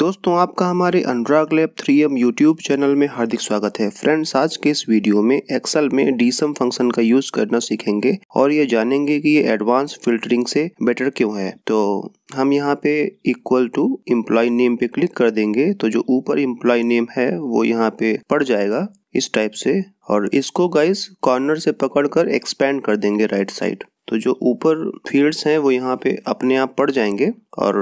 दोस्तों आपका हमारे Anurag lab three M YouTube channel में हार्दिक स्वागत है फ्रेंड्स आज के इस वीडियो में एक्सेल में डीसम फंक्शन का यूज करना सीखेंगे और ये जानेंगे कि ये एडवांस फिल्टरिंग से बेटर क्यों है तो हम यहाँ पे इक्वल टू एम्प्लॉय नेम पे क्लिक कर देंगे तो जो ऊपर एम्प्लॉय नेम है वो यहाँ पे पड़ जाएगा इस टाइप से और इसको गाइस कॉर्नर से पकड़कर एक्सपैंड कर देंगे राइट साइड तो जो ऊपर फील्ड्स हैं वो यहाँ पे अपने आप पड़ जाएंगे और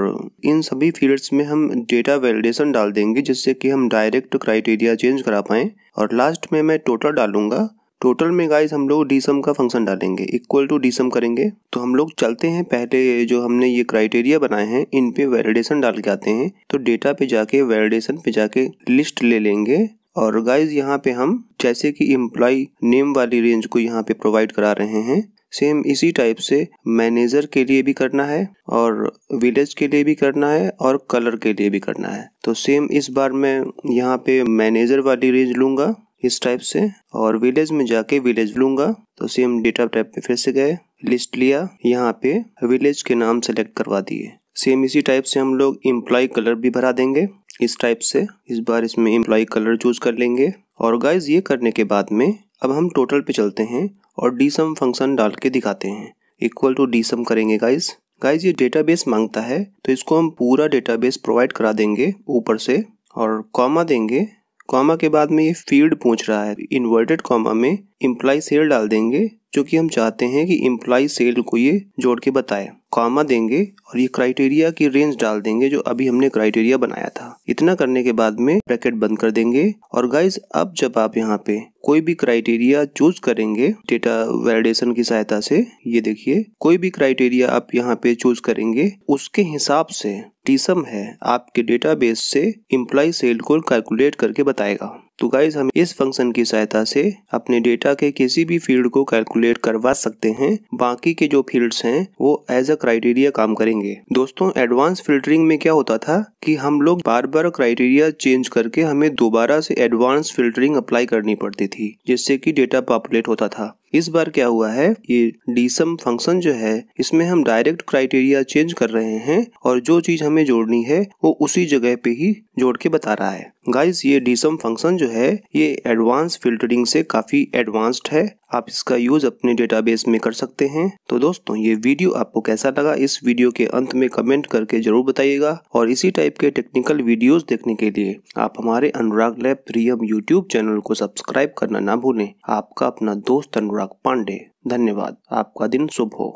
इन सभी फील्ड्स में हम डेटा वैलिडेशन डाल देंगे जिससे कि हम डायरेक्ट क्राइटेरिया चेंज करा पाएँ और लास्ट में मैं टोटल डालूंगा टोटल में गाइस हम लोग डी का फंक्शन डालेंगे इक्वल टू डी सम करेंगे तो हम लोग चलते हैं पहले जो हमने ये क्राइटेरिया बनाए हैं इन पे वैलिडेशन डाल के आते हैं तो डेटा पे जाके वैलिडेशन पे जाके लिस्ट ले लेंगे और गाइज यहाँ पे हम जैसे कि एम्प्लॉय नेम वाली रेंज को यहाँ पे प्रोवाइड करा रहे हैं सेम इसी टाइप से मैनेजर के लिए भी करना है और विलेज के लिए भी करना है और कलर के लिए भी करना है तो सेम इस बार मैं यहाँ पे मैनेजर वाली रेंज लूंगा इस टाइप से और विलेज में जाके विलेज लूंगा तो सेम डेटा टाइप पे फिर से गए लिस्ट लिया यहाँ पे विलेज के नाम सेलेक्ट करवा दिए सेम इसी टाइप से हम लोग एम्प्लॉय कलर भी भरा देंगे इस टाइप से इस बार इसमें एम्प्लॉय कलर चूज कर लेंगे और गाइज ये करने के बाद में अब हम टोटल पे चलते हैं और डी सम फंक्शन डाल के दिखाते हैं इक्वल टू डी सम करेंगे गाइज गाइज ये डेटाबेस मांगता है तो इसको हम पूरा डेटाबेस प्रोवाइड करा देंगे ऊपर से और कॉमा देंगे कॉमा के बाद में ये फील्ड पूछ रहा है इन्वर्टेड कॉमा में इम्प्लाई सेल डाल देंगे जो कि हम चाहते हैं कि इम्प्लाई सेल को ये जोड़ के बताए कॉमा देंगे और ये क्राइटेरिया की रेंज डाल देंगे जो अभी हमने क्राइटेरिया बनाया था इतना करने के बाद में ब्रैकेट बंद कर देंगे और गाइज अब जब आप यहाँ पे कोई भी क्राइटेरिया चूज करेंगे डेटा वैलिडेशन की सहायता से ये देखिए कोई भी क्राइटेरिया आप यहाँ पे चूज करेंगे उसके हिसाब से टीसम है आपके डेटाबेस से इम्प्लाई सेल को कैलकुलेट करके बताएगा तो गाइज हम इस फंक्शन की सहायता से अपने डेटा के किसी भी फील्ड को कैलकुलेट करवा सकते हैं बाकी के जो फील्ड्स हैं वो एज अ क्राइटेरिया काम करेंगे दोस्तों एडवांस फिल्टरिंग में क्या होता था कि हम लोग बार बार क्राइटेरिया चेंज करके हमें दोबारा से एडवांस फिल्टरिंग अप्लाई करनी पड़ती थी जिससे की डेटा पॉपुलेट होता था इस बार क्या हुआ है ये डीसम फंक्शन जो है इसमें हम डायरेक्ट क्राइटेरिया चेंज कर रहे हैं और जो चीज हमें जोड़नी है वो उसी जगह पे ही जोड़ के बता रहा है गाइस ये डीसम फंक्शन जो है ये एडवांस फिल्टरिंग से काफी एडवांस्ड है आप इसका यूज अपने डेटाबेस में कर सकते हैं तो दोस्तों ये वीडियो आपको कैसा लगा इस वीडियो के अंत में कमेंट करके जरूर बताइएगा और इसी टाइप के टेक्निकल वीडियोस देखने के लिए आप हमारे अनुराग लैब प्रियम यूट्यूब चैनल को सब्सक्राइब करना ना भूलें आपका अपना दोस्त अनुराग पांडे धन्यवाद आपका दिन शुभ हो